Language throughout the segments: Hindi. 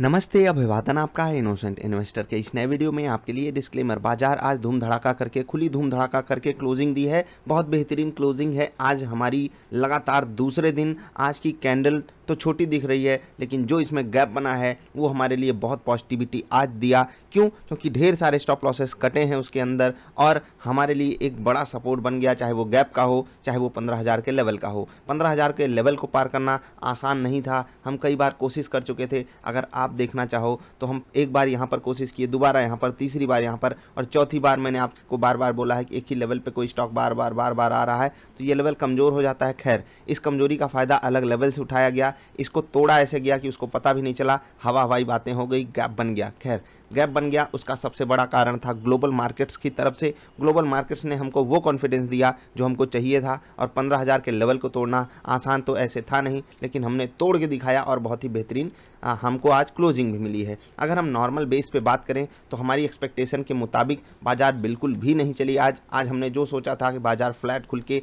नमस्ते अभिवादन आपका है इनोसेंट इन्वेस्टर के इस नए वीडियो में आपके लिए डिस्क्लेमर बाजार आज धूम धड़ाका करके खुली धूम धड़ाका करके क्लोजिंग दी है बहुत बेहतरीन क्लोजिंग है आज हमारी लगातार दूसरे दिन आज की कैंडल तो छोटी दिख रही है लेकिन जो इसमें गैप बना है वो हमारे लिए बहुत पॉजिटिविटी आज दिया क्यों क्योंकि ढेर सारे स्टॉप लॉसेस कटे हैं उसके अंदर और हमारे लिए एक बड़ा सपोर्ट बन गया चाहे वो गैप का हो चाहे वो पंद्रह हज़ार के लेवल का हो पंद्रह हज़ार के लेवल को पार करना आसान नहीं था हम कई बार कोशिश कर चुके थे अगर आप देखना चाहो तो हम एक बार यहाँ पर कोशिश किए दोबारा यहाँ पर तीसरी बार यहाँ पर और चौथी बार मैंने आपको बार बार बोला है कि एक ही लेवल पर कोई स्टॉक बार बार बार बार आ रहा है तो ये लेवल कमज़ोर हो जाता है खैर इस कमज़ोरी का फ़ायदा अलग लेवल से उठाया गया इसको तोड़ा ऐसे गया कि उसको पता भी नहीं चला हवा हवाई बातें हो गई गैप बन गया खैर गैप बन गया उसका सबसे बड़ा कारण था ग्लोबल मार्केट्स की तरफ से ग्लोबल मार्केट्स ने हमको वो कॉन्फिडेंस दिया जो हमको चाहिए था और पंद्रह हज़ार के लेवल को तोड़ना आसान तो ऐसे था नहीं लेकिन हमने तोड़ के दिखाया और बहुत ही बेहतरीन हमको आज क्लोजिंग भी मिली है अगर हम नॉर्मल बेस पे बात करें तो हमारी एक्सपेक्टेशन के मुताबिक बाज़ार बिल्कुल भी नहीं चली आज आज हमने जो सोचा था कि बाज़ार फ्लैट खुल के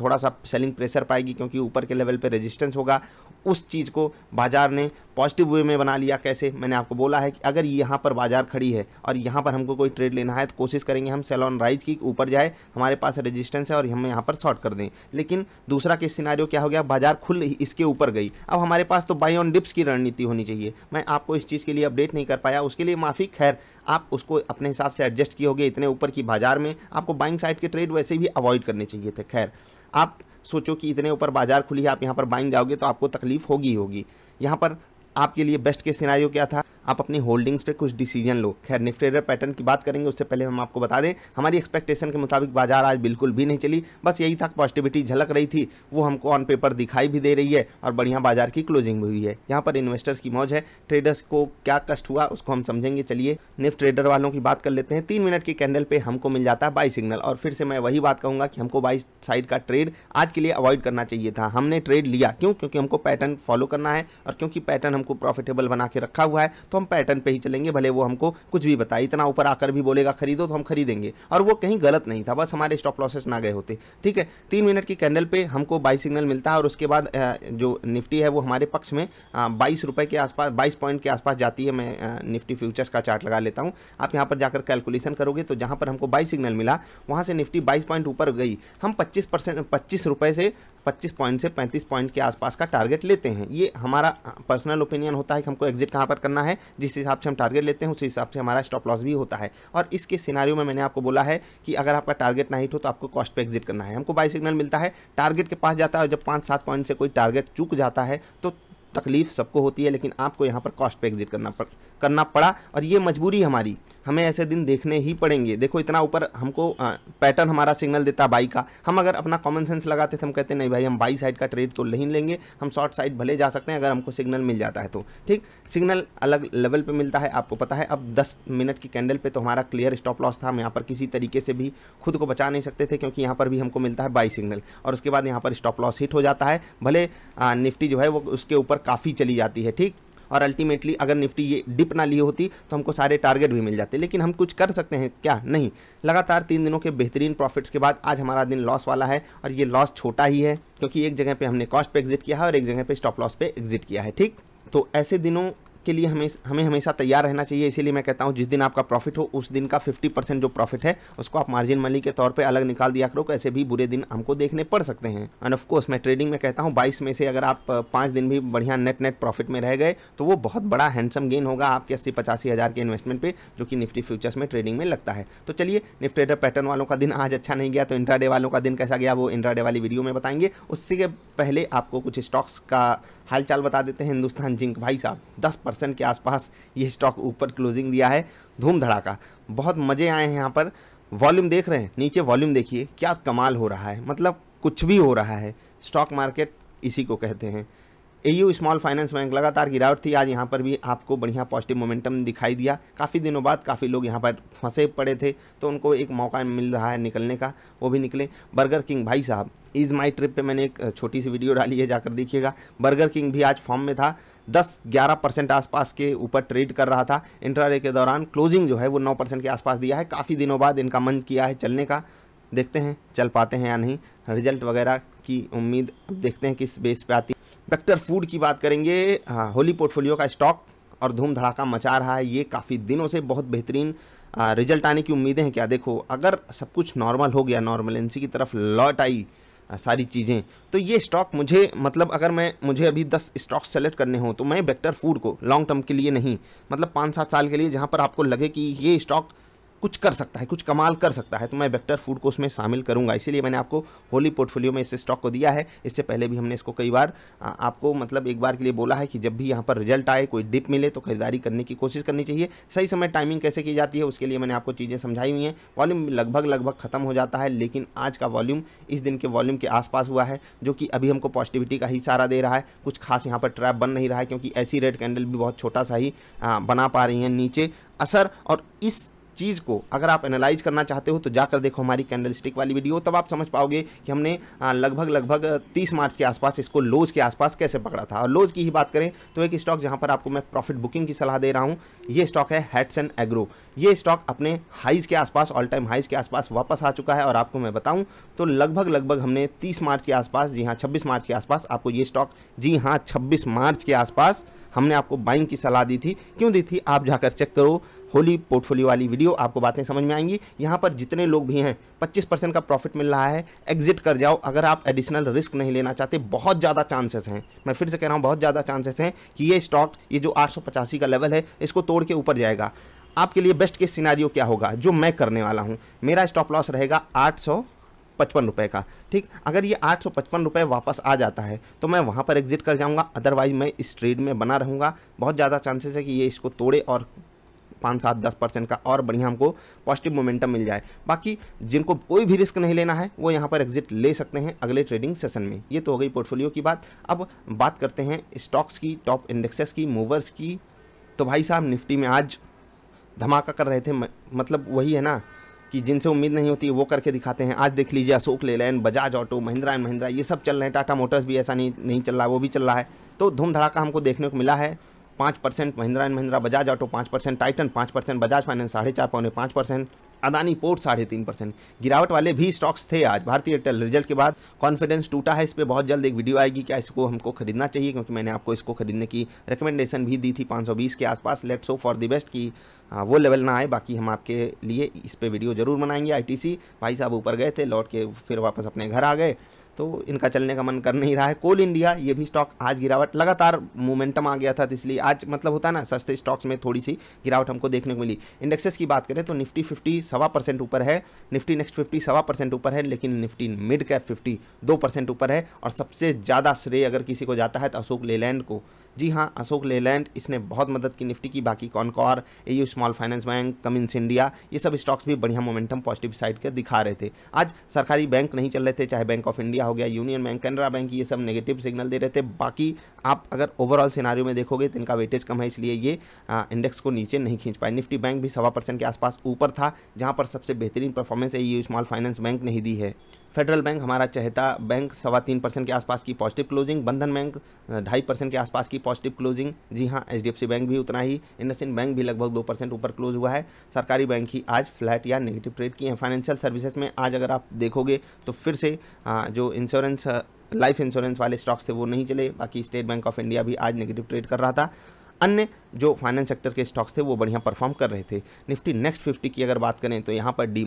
थोड़ा सा सेलिंग प्रेशर पाएगी क्योंकि ऊपर के लेवल पर रजिस्टेंस होगा उस चीज़ को बाज़ार ने पॉजिटिव वे में बना लिया कैसे मैंने आपको बोला है कि अगर यहाँ पर बाज़ार खड़ी है और यहाँ पर हमको कोई ट्रेड लेना है तो कोशिश करेंगे हम सेलॉन राइज की ऊपर जाए हमारे पास रेजिस्टेंस है और हम यहाँ पर शॉर्ट कर दें लेकिन दूसरा केस सिनारियो क्या हो गया बाज़ार खुल इसके ऊपर गई अब हमारे पास तो बाई ऑन डिप्स की रणनीति होनी चाहिए मैं आपको इस चीज़ के लिए अपडेट नहीं कर पाया उसके लिए माफ़ी खैर आप उसको अपने हिसाब से एडजस्ट किए होगे इतने ऊपर की बाज़ार में आपको बाइंग साइड के ट्रेड वैसे भी अवॉइड करने चाहिए थे खैर आप सोचो कि इतने ऊपर बाजार खुली है आप यहाँ पर बाइंग जाओगे तो आपको तकलीफ होगी होगी यहाँ पर आपके लिए बेस्ट केस सिनारियो क्या था आप अपनी होल्डिंग्स पे कुछ डिसीजन लो खैर निफ्टेडर पैटर्न की बात करेंगे उससे पहले हम आपको बता दें हमारी एक्सपेक्टेशन के मुताबिक बाजार आज बिल्कुल भी नहीं चली बस यही था पॉजिटिविटी झलक रही थी वो हमको ऑन पेपर दिखाई भी दे रही है और बढ़िया बाजार की क्लोजिंग भी हुई है यहाँ पर इन्वेस्टर्स की मौज है ट्रेडर्स को क्या कष्ट हुआ उसको हम समझेंगे चलिए निफ्ट ट्रेडर वालों की बात कर लेते हैं तीन मिनट के कैंडल पे हमको मिल जाता है बाई सिग्नल और फिर से मैं वही बात कहूँगा कि हमको बाई साइड का ट्रेड आज के लिए अवॉइड करना चाहिए था हमने ट्रेड लिया क्यों क्योंकि हमको पैटर्न फॉलो करना है और क्योंकि पैटर्न हमको को प्रॉफिटेबल बना के रखा हुआ है तो हम पैटर्न पे ही चलेंगे भले वो हमको कुछ भी बताए इतना ऊपर आकर भी बोलेगा खरीदो तो हम खरीदेंगे और वो कहीं गलत नहीं था बस हमारे स्टॉप लॉसेस ना गए होते ठीक है तीन मिनट की कैंडल पे हमको बाई सिग्नल मिलता है और उसके बाद जो निफ्टी है वो हमारे पक्ष में बाईस के आसपास बाईस पॉइंट के आसपास जाती है मैं निफ्टी फ्यूचर्स का चार्ट लगा लेता हूँ आप यहाँ पर जाकर कैलकुलेशन करोगे तो जहाँ पर हमको बाई सिग्नल मिला वहाँ से निफ्टी बाईस पॉइंट ऊपर गई हम पच्चीस परसेंट पच्चीस रुपये से पच्चीस पॉइंट से पैंतीस पॉइंट के आसपास का टारगेट लेते हैं ये हमारा पर्सनल ओपिनियन ओपिनियन होता है कि हमको एग्जिट कहाँ पर करना है जिस हिसाब से हम टारगेट लेते हैं उस हिसाब से हमारा स्टॉप लॉस भी होता है और इसके सिनारियो में मैंने आपको बोला है कि अगर आपका टारगेट ना हो तो आपको कॉस्ट पर एग्जिट करना है हमको बाई सिग्नल मिलता है टारगेट के पास जाता है और जब पाँच सात पॉइंट से कोई टारगेट चूक जाता है तो तकलीफ सबको होती है लेकिन आपको यहाँ पर कॉस्ट पे एग्जिट करना पड़ करना पड़ा और ये मजबूरी हमारी हमें ऐसे दिन देखने ही पड़ेंगे देखो इतना ऊपर हमको पैटर्न हमारा सिग्नल देता बाई का हम अगर अपना कॉमन सेंस लगाते थे हम कहते नहीं भाई हम बाई साइड का ट्रेड तो नहीं लेंगे हम शॉर्ट साइड भले जा सकते हैं अगर हमको सिग्नल मिल जाता है तो ठीक सिग्नल अलग लेवल पर मिलता है आपको पता है अब दस मिनट की कैंडल पर तो हमारा क्लियर स्टॉप लॉस था हम यहाँ पर किसी तरीके से भी खुद को बचा नहीं सकते थे क्योंकि यहाँ पर भी हमको मिलता है बाई सिग्नल और उसके बाद यहाँ पर स्टॉप लॉस हिट हो जाता है भले निफ्टी जो है वो उसके ऊपर काफ़ी चली जाती है ठीक और अल्टीमेटली अगर निफ्टी ये डिप ना ली होती तो हमको सारे टारगेट भी मिल जाते लेकिन हम कुछ कर सकते हैं क्या नहीं लगातार तीन दिनों के बेहतरीन प्रॉफिट्स के बाद आज हमारा दिन लॉस वाला है और ये लॉस छोटा ही है क्योंकि एक जगह पे हमने कॉस्ट पे एग्जिट किया है और एक जगह पे स्टॉप लॉस पे एग्जिट किया है ठीक तो ऐसे दिनों के लिए हमें हमें हमेशा तैयार रहना चाहिए इसीलिए मैं कहता हूँ जिस दिन आपका प्रॉफिट हो उस दिन का 50 परसेंट जो प्रॉफिट है उसको आप मार्जिन मनी के तौर पर अलग निकाल दिया करो ऐसे भी बुरे दिन हमको देखने पड़ सकते हैं एंड ऑफकोर्स मैं ट्रेडिंग में कहता हूँ बाईस में से अगर आप पाँच दिन भी बढ़िया नेट नेट प्रॉफिट में रह गए तो वो बहुत बड़ा हैंडसम गेन होगा आपके अस्सी पचासी हज़ार के इन्वेस्टमेंट पर जो कि निफ्टी फ्यूचर्स में ट्रेडिंग में लगता है तो चलिए निफ्टेडर पैटर्न वालों का दिन आज अच्छा नहीं गया तो इंट्राडे वालों का दिन कैसा गया वो इंट्राडे वाली वीडियो में बताएंगे उससे पहले आपको कुछ स्टॉक्स का हालचाल बता देते हैं हिंदुस्तान जिंक भाई साहब दस परसेंट के आसपास ये स्टॉक ऊपर क्लोजिंग दिया है धूम धड़ाका बहुत मज़े आए हैं यहाँ पर वॉल्यूम देख रहे हैं नीचे वॉल्यूम देखिए क्या कमाल हो रहा है मतलब कुछ भी हो रहा है स्टॉक मार्केट इसी को कहते हैं ए स्मॉल फाइनेंस बैंक लगातार गिरावट थी आज यहाँ पर भी आपको बढ़िया पॉजिटिव मोमेंटम दिखाई दिया काफ़ी दिनों बाद काफ़ी लोग यहाँ पर फंसे पड़े थे तो उनको एक मौका मिल रहा है निकलने का वो भी निकले बर्गर किंग भाई साहब इज़ माई ट्रिप पे मैंने एक छोटी सी वीडियो डाली है जाकर देखिएगा बर्गर किंग भी आज फॉर्म में था 10-11 परसेंट आसपास के ऊपर ट्रेड कर रहा था इंट्राडे के दौरान क्लोजिंग जो है वो 9 परसेंट के आसपास दिया है काफ़ी दिनों बाद इनका मन किया है चलने का देखते हैं चल पाते हैं या नहीं रिजल्ट वगैरह की उम्मीद देखते हैं किस बेस पर आती वेक्टर फूड की बात करेंगे हाँ होली पोर्टफोलियो का स्टॉक और धूम धड़ाका मचा रहा है ये काफ़ी दिनों से बहुत बेहतरीन रिजल्ट आने की उम्मीदें हैं क्या देखो अगर सब कुछ नॉर्मल हो गया नॉर्मलेंसी की तरफ लौट आई सारी चीज़ें तो ये स्टॉक मुझे मतलब अगर मैं मुझे अभी दस स्टॉक सेलेक्ट करने हो तो मैं वेक्टर फूड को लॉन्ग टर्म के लिए नहीं मतलब पाँच सात साल के लिए जहाँ पर आपको लगे कि ये स्टॉक कुछ कर सकता है कुछ कमाल कर सकता है तो मैं वेक्टर फूड को उसमें शामिल करूंगा इसीलिए मैंने आपको होली पोर्टफोलियो में इस स्टॉक को दिया है इससे पहले भी हमने इसको कई बार आपको मतलब एक बार के लिए बोला है कि जब भी यहाँ पर रिजल्ट आए कोई डिप मिले तो खरीदारी करने की कोशिश करनी चाहिए सही समय टाइमिंग कैसे की जाती है उसके लिए मैंने आपको चीज़ें समझाई हुई हैं वॉल्यूम लगभग लगभग खत्म हो जाता है लेकिन आज का वॉल्यूम इस दिन के वॉल्यूम के आसपास हुआ है जो कि अभी हमको पॉजिटिविटी का ही सारा दे रहा है कुछ खास यहाँ पर ट्रैप बन नहीं रहा है क्योंकि ऐसी रेड कैंडल भी बहुत छोटा सा ही बना पा रही हैं नीचे असर और इस चीज़ को अगर आप एनालाइज करना चाहते हो तो जाकर देखो हमारी कैंडल वाली वीडियो तब आप समझ पाओगे कि हमने लगभग लगभग तीस मार्च के आसपास इसको लोज के आसपास कैसे पकड़ा था और लोज की ही बात करें तो एक स्टॉक जहाँ पर आपको मैं प्रॉफिट बुकिंग की सलाह दे रहा हूँ ये स्टॉक है हेट्स एंड एग्रो ये स्टॉक अपने हाइज के आसपास ऑल टाइम हाइज के आसपास वापस आ चुका है और आपको मैं बताऊं तो लगभग लगभग हमने 30 मार्च के आसपास जी हाँ 26 मार्च के आसपास आपको ये स्टॉक जी हाँ 26 मार्च के आसपास हमने आपको बाइंग की सलाह दी थी क्यों दी थी आप जाकर चेक करो होली पोर्टफोलियो वाली वीडियो आपको बातें समझ में आएंगी यहाँ पर जितने लोग भी हैं 25 परसेंट का प्रॉफिट मिल रहा है एग्जिट कर जाओ अगर आप एडिशनल रिस्क नहीं लेना चाहते बहुत ज़्यादा चांसेस हैं मैं फिर से कह रहा हूँ बहुत ज़्यादा चांसेस हैं कि ये स्टॉक ये जो आठ का लेवल है इसको तोड़ के ऊपर जाएगा आपके लिए बेस्ट केस सिनारियो क्या होगा जो मैं करने वाला हूँ मेरा स्टॉप लॉस रहेगा आठ पचपन रुपये का ठीक अगर ये आठ सौ पचपन रुपये वापस आ जाता है तो मैं वहाँ पर एग्जिट कर जाऊँगा अदरवाइज मैं इस ट्रेड में बना रहूँगा बहुत ज़्यादा चांसेस है कि ये इसको तोड़े और पाँच सात दस परसेंट का और बढ़िया हमको पॉजिटिव मोमेंटम मिल जाए बाकी जिनको कोई भी रिस्क नहीं लेना है वो यहाँ पर एग्जिट ले सकते हैं अगले ट्रेडिंग सेशन में ये तो हो गई पोर्टफोलियो की बात अब बात करते हैं स्टॉक्स की टॉप इंडेक्सेस की मूवर्स की तो भाई साहब निफ्टी में आज धमाका कर रहे थे मतलब वही है ना कि जिनसे उम्मीद नहीं होती वो करके दिखाते हैं आज देख लीजिए Ashok Leyland Bajaj Auto Mahindra and Mahindra ये सब चल रहे हैं टाटा मोटर्स भी ऐसा नहीं नहीं चल रहा है वो भी चल रहा है तो धूम धड़ाका हमको देखने को मिला है पाँच percent Mahindra and Mahindra Bajaj Auto पाँच परसेंट टाइटन पाँच परसेंट बजाज फाइनेंस साढ़े चार पौने पाँच परसेंट अदानी पोर्ट साढ़े तीन परसेंट गिरावट वाले भी स्टॉक्स थे आज भारतीय एयरटेल रिजल्ट के बाद कॉन्फिडेंस टूटा है इस पर बहुत जल्द एक वीडियो आएगी क्या इसको हमको खरीदना चाहिए क्योंकि मैंने आपको इसको खरीदने की रिकमेंडेशन भी दी थी 520 के आसपास let so for the best की आ, वो लेवल ना आए बाकी हम आपके लिए इस पर वीडियो जरूर बनाएंगे आई भाई साहब ऊपर गए थे लौट के फिर वापस अपने घर आ गए तो इनका चलने का मन कर नहीं रहा है कोल इंडिया ये भी स्टॉक आज गिरावट लगातार मोमेंटम आ गया था इसलिए आज मतलब होता ना सस्ते स्टॉक्स में थोड़ी सी गिरावट हमको देखने को मिली इंडेक्सेस की बात करें तो निफ्टी फिफ्टी सवा परसेंट ऊपर है निफ्टी नेक्स्ट फिफ्टी सवा परसेंट ऊपर है लेकिन निफ्टी मिड कैप फिफ्टी दो परसेंट ऊपर है और सबसे ज़्यादा श्रेय अगर किसी को जाता है तो अशोक लेलैंड को जी हाँ अशोक लेलैंड इसने बहुत मदद की निफ्टी की बाकी Concor A U small finance bank Cummins India ये सब स्टॉक्स भी बढ़िया मोमेंटम पॉजिटिव साइड के दिखा रहे थे आज सरकारी बैंक नहीं चल रहे थे चाहे बैंक ऑफ इंडिया हो गया यूनियन बैंक कैनरा बैंक ये सब नेगेटिव सिग्नल दे रहे थे बाकी आप अगर ओवरऑल सिनारियो में देखोगे तो इनका वेटेज कम है इसलिए ये आ, इंडेक्स को नीचे नहीं खींच पाए निफ्टी बैंक भी सवा परसेंट के आसपास ऊपर था जहाँ पर सबसे बेहतरीन performance A small finance bank ने ही दी है फेडरल बैंक हमारा चहता बैंक सवा तीन परसेंट के आसपास की पॉजिटिव क्लोजिंग बंधन बैंक ढाई परसेंट के आसपास की पॉजिटिव क्लोजिंग जी हाँ एच बैंक भी उतना ही इंडसइंड बैंक भी लगभग दो परसेंट ऊपर क्लोज हुआ है सरकारी बैंक ही आज फ्लैट या नेगेटिव ट्रेड की हैं फाइनेंशियल सर्विसेज में आज अगर आप देखोगे तो फिर से जो इंश्योरेंस लाइफ इंश्योरेंस वाले स्टॉक्स थे वो नहीं चले बाकी स्टेट बैंक ऑफ इंडिया भी आज नेगेटिव ट्रेड कर रहा था अन्य जो फाइनेंस सेक्टर के स्टॉक्स थे वो बढ़िया परफॉर्म कर रहे थे निफ्टी नेक्स्ट फिफ्टी की अगर बात करें तो यहाँ पर डी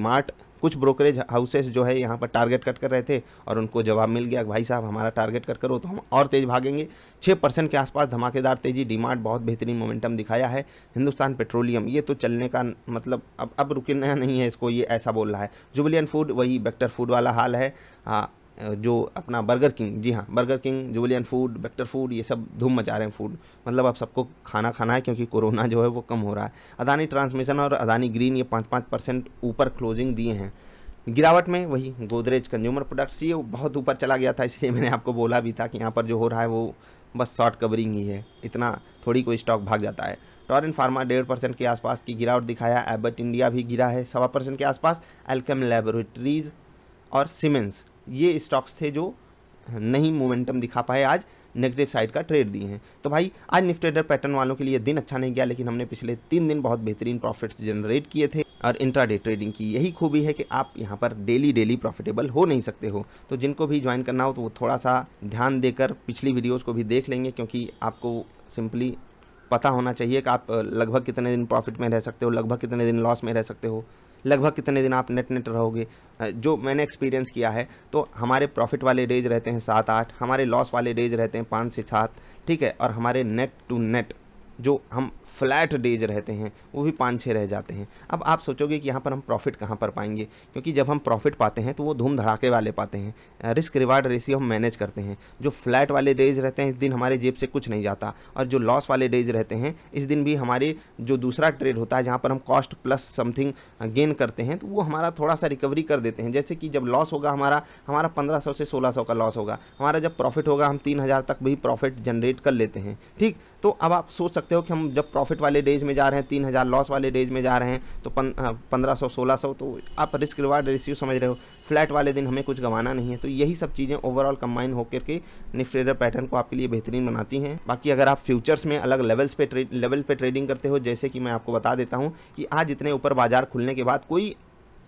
कुछ ब्रोकरेज हाउसेस जो है यहाँ पर टारगेट कट कर रहे थे और उनको जवाब मिल गया भाई साहब हमारा टारगेट कट करो तो हम और तेज़ भागेंगे छः परसेंट के आसपास धमाकेदार तेज़ी डीमार्ट बहुत बेहतरीन मोमेंटम दिखाया है हिंदुस्तान पेट्रोलियम ये तो चलने का मतलब अब अब रुकना नहीं है इसको ये ऐसा बोल रहा है जुबलियन फूड वही बेक्टर फूड वाला हाल है हाँ, जो अपना बर्गर किंग जी हाँ burger king Jubilant food Bector food ये सब धूम मचा रहे हैं फूड मतलब आप सबको खाना खाना है क्योंकि कोरोना जो है वो कम हो रहा है अदानी ट्रांसमिशन और अदानी ग्रीन ये पाँच पाँच परसेंट ऊपर क्लोजिंग दिए हैं गिरावट में वही गोदरेज कंज्यूमर प्रोडक्ट्स ये बहुत ऊपर चला गया था इसलिए मैंने आपको बोला भी था कि यहाँ पर जो हो रहा है वो बस शॉर्ट कवरिंग ही है इतना थोड़ी कोई स्टॉक भाग जाता है टॉरिन फार्मा डेढ़ परसेंट के आसपास की गिरावट दिखाया एबट इंडिया भी गिरा है सवा परसेंट के आसपास एल्केम लेबोरेटरीज और सीमेंस ये स्टॉक्स थे जो नहीं मोमेंटम दिखा पाए आज नेगेटिव साइड का ट्रेड दिए हैं तो भाई आज निफ्टेडर पैटर्न वालों के लिए दिन अच्छा नहीं गया लेकिन हमने पिछले तीन दिन बहुत बेहतरीन प्रॉफिट्स जनरेट किए थे और इंट्राडे ट्रेडिंग की यही खूबी है कि आप यहाँ पर डेली डेली प्रॉफिटेबल हो नहीं सकते हो तो जिनको भी ज्वाइन करना हो तो वो थोड़ा सा ध्यान देकर पिछली वीडियोज़ को भी देख लेंगे क्योंकि आपको सिंपली पता होना चाहिए कि आप लगभग कितने दिन प्रॉफिट में रह सकते हो लगभग कितने दिन लॉस में रह सकते हो लगभग कितने दिन आप नेट नेट रहोगे जो मैंने एक्सपीरियंस किया है तो हमारे प्रॉफिट वाले डेज रहते हैं सात आठ हमारे लॉस वाले डेज रहते हैं पाँच से सात ठीक है और हमारे नेट टू नेट जो हम फ्लैट डेज रहते हैं वो भी पाँच छः रह जाते हैं अब आप सोचोगे कि यहाँ पर हम प्रॉफिट कहाँ पर पाएंगे क्योंकि जब हम प्रॉफिट पाते हैं तो वो धूम धड़ाके वाले पाते हैं रिस्क रिवार्ड रेशियो हम मैनेज करते हैं जो फ्लैट वाले डेज रहते हैं इस दिन हमारे जेब से कुछ नहीं जाता और जो लॉस वाले डेज रहते हैं इस दिन भी हमारे जो दूसरा ट्रेड होता है जहाँ पर हम कॉस्ट प्लस समथिंग गेन करते हैं तो वो हमारा थोड़ा सा रिकवरी कर देते हैं जैसे कि जब लॉस होगा हमारा हमारा पंद्रह सौ से सोलह सौ का लॉस होगा हमारा जब प्रॉफिट होगा हम तीन हज़ार तक भी प्रॉफिट जनरेट कर लेते हैं ठीक तो अब आप सोच सकते हो कि हम जब प्रॉफिट वाले डेज में जा रहे हैं तीन हज़ार लॉस वाले डेज में जा रहे हैं तो पंद्रह सौ सोलह सौ तो आप रिस्क रिवार्ड रिसीव समझ रहे हो फ्लैट वाले दिन हमें कुछ गंवाना नहीं है तो यही सब चीज़ें ओवरऑल कंबाइन होकर के निफ्टेडर पैटर्न को आपके लिए बेहतरीन बनाती हैं बाकी अगर आप फ्यूचर्स में अलग लेवल्स पे लेवल पर ट्रेडिंग करते हो जैसे कि मैं आपको बता देता हूँ कि आज इतने ऊपर बाजार खुलने के बाद कोई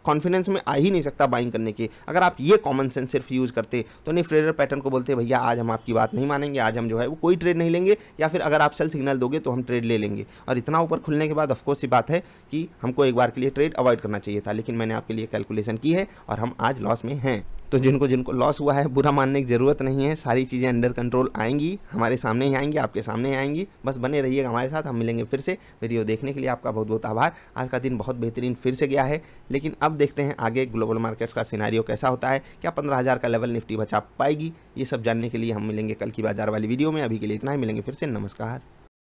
कॉन्फिडेंस में आ ही नहीं सकता बाइंग करने के अगर आप ये कॉमन सेंस सिर्फ यूज़ करते तो नहीं ट्रेडर पैटर्न को बोलते भैया आज हम आपकी बात नहीं मानेंगे आज हम जो है वो कोई ट्रेड नहीं लेंगे या फिर अगर आप सेल सिग्नल दोगे तो हम ट्रेड ले लेंगे और इतना ऊपर खुलने के बाद ऑफकोर्स ये बात है कि हमको एक बार के लिए ट्रेड अवॉइड करना चाहिए था लेकिन मैंने आपके लिए कैलकुलेशन की है और हम आज लॉस में हैं तो जिनको जिनको लॉस हुआ है बुरा मानने की ज़रूरत नहीं है सारी चीज़ें अंडर कंट्रोल आएंगी हमारे सामने ही आएंगी आपके सामने ही आएंगी बस बने रहिएगा हमारे साथ हम मिलेंगे फिर से वीडियो देखने के लिए आपका बहुत बहुत आभार आज का दिन बहुत बेहतरीन फिर से गया है लेकिन अब देखते हैं आगे ग्लोबल मार्केट्स का सिनारियो कैसा होता है क्या पंद्रह का लेवल निफ्टी बचा पाएगी ये सब जानने के लिए हम मिलेंगे कल की बाजार वाली वीडियो में अभी के लिए इतना ही मिलेंगे फिर से नमस्कार